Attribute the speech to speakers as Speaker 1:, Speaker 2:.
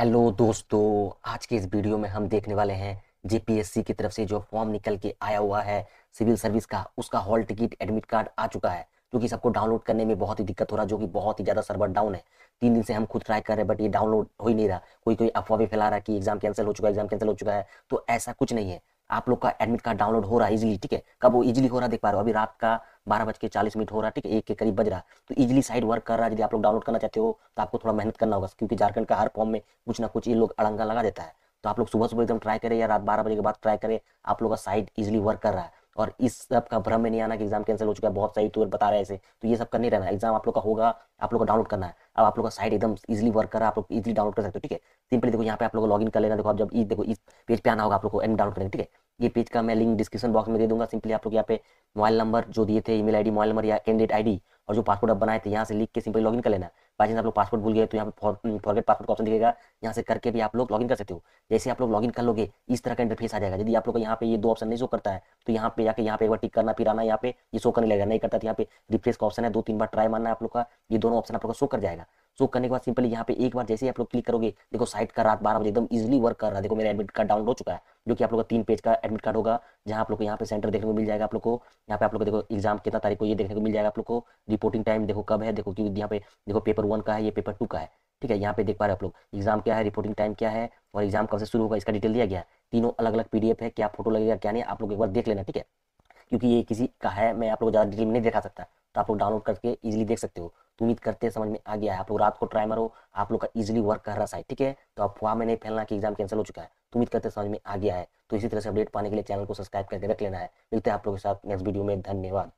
Speaker 1: hello दोस्तों आज के इस वीडियो में हम देखने वाले हैं जेपीएससी की तरफ से जो फॉर्म निकल के आया हुआ है सिविल सर्विस का उसका हॉल टिकट एडमिट कार्ड आ चुका है जो कि सबको डाउनलोड करने में बहुत ही दिक्कत हो रहा है जो कि बहुत ही ज़्यादा सर्वर डाउन है तीन दिन से हम खुद ट्राई कर रहे हैं बट ये डाउनलोड हो ही नहीं रहा कोई कोई अफवाह भी फैला रहा कि एग्जाम कैंसिल हो चुका है एग्जाम कैंसिल हो चुका है तो ऐसा कुछ नहीं है आप लोग का एडमिट कार्ड डाउनलोड हो रहा है इजिली ठीक है कब वो इजिली हो रहा देख पा रहे हो अभी रात का बारह बज के चालीस मिनट हो रहा है ठीक है एक के करीब बज रहा तो इजिली साइड वर्क कर रहा है यदि आप लोग डाउनलोड करना चाहते हो तो आपको थोड़ा मेहनत करना होगा क्योंकि झारखंड का हर फॉर्म में कुछ ना कुछ ये लोग अड़ंगा लगा देता है तो आप लोग सुबह सुबह एकदम ट्राई करें या रात बारह बजे के बाद ट्राई करें आप लोग का साइट इजिली वर्क कर रहा है और इस सब का भ्रम में नहीं आना कि एग्जाम कैंसिल हो चुका है बहुत सही तो बता रहे हैं ऐसे तो ये सब का नहीं रहना एग्जाम आप लोग का होगा आप लोग का डाउनलोड करना है अब आप लोग का साइट एकदम इजिली वर्क कर रहा है आप लोग इजिली डाउनलोड कर सकते हो ठीक है सिंपली देखो यहाँ पे आप लोग लॉग इन कर लेना देखो आप जब इस देखो इस पेज पे आना होगा आप लोग को एंड डाउनलोड करेंगे ठीक है ये पेज का मैं लिंक डिस्क्रिप्शन बॉक्स में दे दूंगा सिंपली आप लोग यहाँ पे मोबाइल नंबर जो दिए थे ईमेल आईडी मोबाइल नंबर या कैंडिडेट आईडी और जो पासपोर्ट आप बनाए थे यहाँ से लिख के सिंपली लॉगिन कर लेना बाई चांस आप लोग पासपोर्ट भूल गए तो यहाँ पे फॉरगेट पासपोर्ट mm, का ऑप्शन दिखेगा यहाँ से करके भी आप लोग लॉगिन कर सकते हो जैसे आप लोग लॉगिन कर लोगे इस तरह का इंटरफेस आ जाएगा यदि आप लोग यहाँ पे ये दो ऑप्शन नहीं शो करता है तो यहाँ पे जाकर यहाँ पे एक बार टिक करना फिर आना यहाँ पे ये शो करने लगेगा नहीं करता तो यहाँ पे रिफ्रेश का ऑप्शन है दो तीन बार ट्राई मारना आप लोग का ये दोनों ऑप्शन आप लोग शो कर जाएगा सो तो करने के बाद सिंपली यहाँ पे एक बार जैसे ही आप लोग क्लिक करोगे देखो साइट का रात बारह बजे एकदम इजिली वर्क कर रहा है देखो मेरा एडमिट कार्ड डाउनलोड हो चुका है जो कि आप लोग का तीन पेज का एडमिट कार्ड होगा जहाँ आप लोग को यहाँ पे सेंटर देखने को मिल जाएगा आप लोग को यहाँ पे आप लोग देखो एग्जाम कितना तारीख को ये देखने को मिल जाएगा आप लोग को रिपोर्टिंग टाइम देखो कब है देखो कि यहाँ पे देखो पेपर वन का है ये पेपर टू का है ठीक है यहाँ पे देख पा रहे आप लोग एग्जाम क्या है रिपोर्टिंग टाइम क्या है और एग्जाम कब से शुरू होगा इसका डिटेल दिया गया है तीनों अलग अलग पीडीएफ है क्या फोटो लगेगा क्या नहीं आप लोग एक बार देख लेना ठीक है क्योंकि ये किसी का है मैं आप लोग ज़्यादा डिटेल में नहीं दिखा सकता तो आप लोग डाउनलोड करके इजीली देख सकते हो तो उम्मीद करते हैं समझ में आ गया है आप लोग रात को ट्राइमर हो आप लोग का इजीली वर्क कर रहा है ठीक है तो आप वहाँ में नहीं फैलना कि एग्जाम कैंसिल हो चुका है तो उम्मीद करते समझ में आ गया है तो इसी तरह से अपडेट पाने के लिए चैनल को सब्सक्राइब करके रख लेना है मिलते हैं आप लोगों के साथ नेक्स्ट वीडियो में धन्यवाद